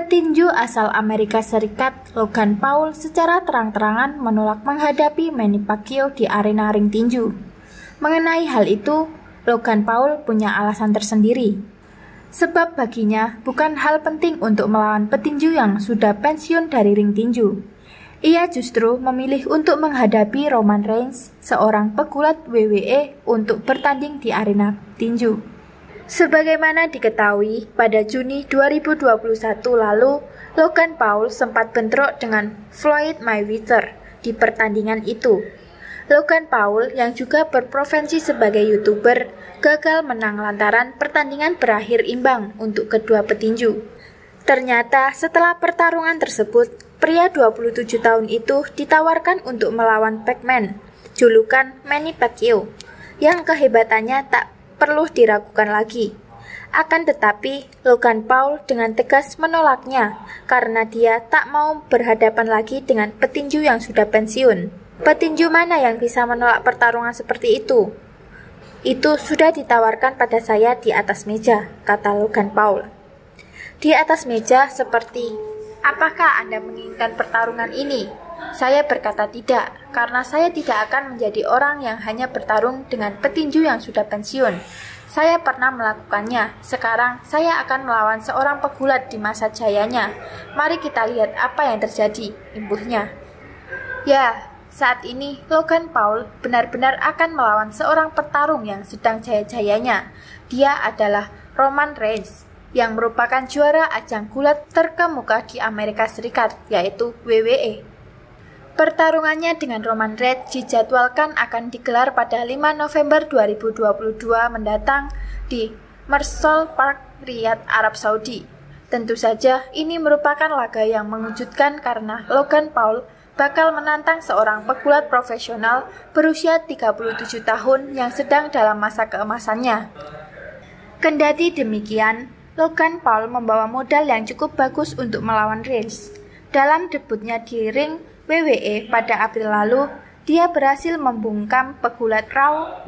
Petinju asal Amerika Serikat Logan Paul secara terang-terangan menolak menghadapi Manny Pacquiao di arena ring tinju. Mengenai hal itu, Logan Paul punya alasan tersendiri. Sebab baginya bukan hal penting untuk melawan petinju yang sudah pensiun dari ring tinju. Ia justru memilih untuk menghadapi Roman Reigns, seorang pegulat WWE untuk bertanding di arena tinju. Sebagaimana diketahui, pada Juni 2021 lalu, Logan Paul sempat bentrok dengan Floyd Mayweather di pertandingan itu. Logan Paul yang juga berprofesi sebagai YouTuber gagal menang lantaran pertandingan berakhir imbang untuk kedua petinju. Ternyata setelah pertarungan tersebut, pria 27 tahun itu ditawarkan untuk melawan Pacman, julukan Manny Pacquiao, yang kehebatannya tak perlu diragukan lagi. Akan tetapi, Logan Paul dengan tegas menolaknya karena dia tak mau berhadapan lagi dengan petinju yang sudah pensiun. Petinju mana yang bisa menolak pertarungan seperti itu? Itu sudah ditawarkan pada saya di atas meja, kata Logan Paul. Di atas meja seperti, apakah Anda menginginkan pertarungan ini? Saya berkata tidak karena saya tidak akan menjadi orang yang hanya bertarung dengan petinju yang sudah pensiun. Saya pernah melakukannya. Sekarang saya akan melawan seorang pegulat di masa jayanya. Mari kita lihat apa yang terjadi, imbuhnya. Ya, saat ini Logan Paul benar-benar akan melawan seorang petarung yang sedang jaya-jayanya. Dia adalah Roman Reigns yang merupakan juara ajang gulat terkemuka di Amerika Serikat, yaitu WWE. Pertarungannya dengan Roman Reigns dijadwalkan akan digelar pada 5 November 2022 mendatang di Mersol Park, Riyadh, Arab Saudi. Tentu saja ini merupakan laga yang mengejutkan karena Logan Paul bakal menantang seorang pegulat profesional berusia 37 tahun yang sedang dalam masa keemasannya. Kendati demikian, Logan Paul membawa modal yang cukup bagus untuk melawan Reigns. Dalam debutnya di ring, WWE pada April lalu, dia berhasil membungkam pegulat Raw